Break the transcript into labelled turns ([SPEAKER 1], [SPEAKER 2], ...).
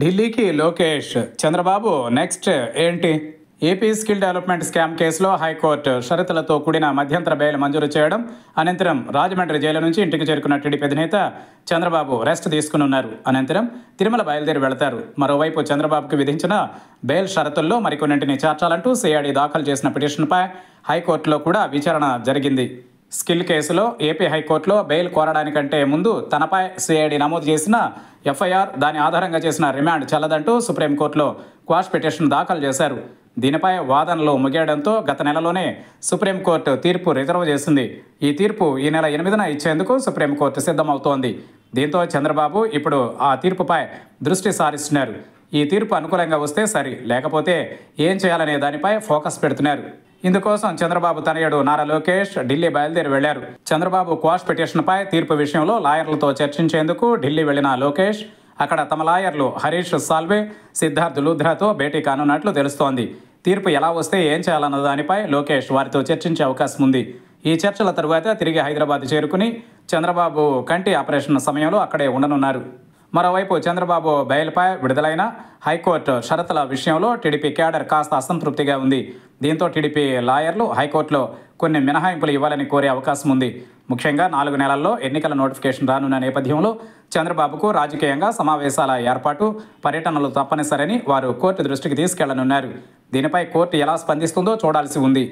[SPEAKER 1] ఢిల్లీకి లోకేష్ చంద్రబాబు నెక్స్ట్ ఏంటి AP skill development scam కేసులో హైకోర్టు షరతులతో కూడిన మధ్యంతర బెయిల్ మంజూరు చేయడం అనంతరం రాజమండ్రి జైలు నుంచి ఇంటికి చేరుకున్న టీడీపీ అధినేత చంద్రబాబు రెస్ట్ తీసుకునున్నారు అనంతరం తిరుమల బయలుదేరి వెళతారు మరోవైపు చంద్రబాబుకు విధించిన బెయిల్ షరతుల్లో మరికొన్నింటిని చేర్చాలంటూ సిఐడి దాఖలు చేసిన పిటిషన్పై హైకోర్టులో కూడా విచారణ జరిగింది స్కిల్ కేసులో ఏపీ హైకోర్టులో బెయిల్ కోరడానికంటే ముందు తనపై సిఐడి నమోదు చేసిన ఎఫ్ఐఆర్ దాని ఆధారంగా చేసిన రిమాండ్ చల్లదంటూ సుప్రీంకోర్టులో క్వాష్ పిటిషన్ దాఖలు చేశారు దీనిపై వాదనలు ముగియడంతో గత నెలలోనే సుప్రీంకోర్టు తీర్పు రిజర్వ్ చేసింది ఈ తీర్పు ఈ నెల ఎనిమిదిన ఇచ్చేందుకు సుప్రీంకోర్టు సిద్ధమవుతోంది దీంతో చంద్రబాబు ఇప్పుడు ఆ తీర్పుపై దృష్టి సారిస్తున్నారు ఈ తీర్పు అనుకూలంగా వస్తే సరి లేకపోతే ఏం చేయాలనే దానిపై ఫోకస్ పెడుతున్నారు ఇందుకోసం చంద్రబాబు తనయుడు నారా లోకేష్ ఢిల్లీ బయలుదేరి వెళ్లారు చంద్రబాబు క్వాష్ పిటిషన్పై తీర్పు విషయంలో లాయర్లతో చర్చించేందుకు ఢిల్లీ వెళ్లిన లోకేష్ అక్కడ తమ లాయర్లు హరీష్ సాల్వే సిద్ధార్థ్ లూధ్రాతో భేటీ కానున్నట్లు తెలుస్తోంది తీర్పు ఎలా వస్తే ఏం చేయాలన్న దానిపై లోకేష్ వారితో చర్చించే అవకాశం ఉంది ఈ చర్చల తరువాత తిరిగి హైదరాబాద్ చేరుకుని చంద్రబాబు కంటి ఆపరేషన్ సమయంలో అక్కడే ఉండనున్నారు మరోవైపు చంద్రబాబు బెయిల్పై విడుదలైన హైకోర్టు షరతుల విషయంలో టీడీపీ క్యాడర్ కాస్త అసంతృప్తిగా ఉంది దీంతో టీడీపీ లాయర్లు హైకోర్టులో కొన్ని మినహాయింపులు ఇవ్వాలని కోరే అవకాశం ఉంది ముఖ్యంగా నాలుగు నెలల్లో ఎన్నికల నోటిఫికేషన్ రానున్న నేపథ్యంలో చంద్రబాబుకు రాజకీయంగా సమావేశాల ఏర్పాటు పర్యటనలు తప్పనిసరని వారు కోర్టు దృష్టికి తీసుకెళ్లనున్నారు దీనిపై కోర్టు ఎలా స్పందిస్తుందో చూడాల్సి ఉంది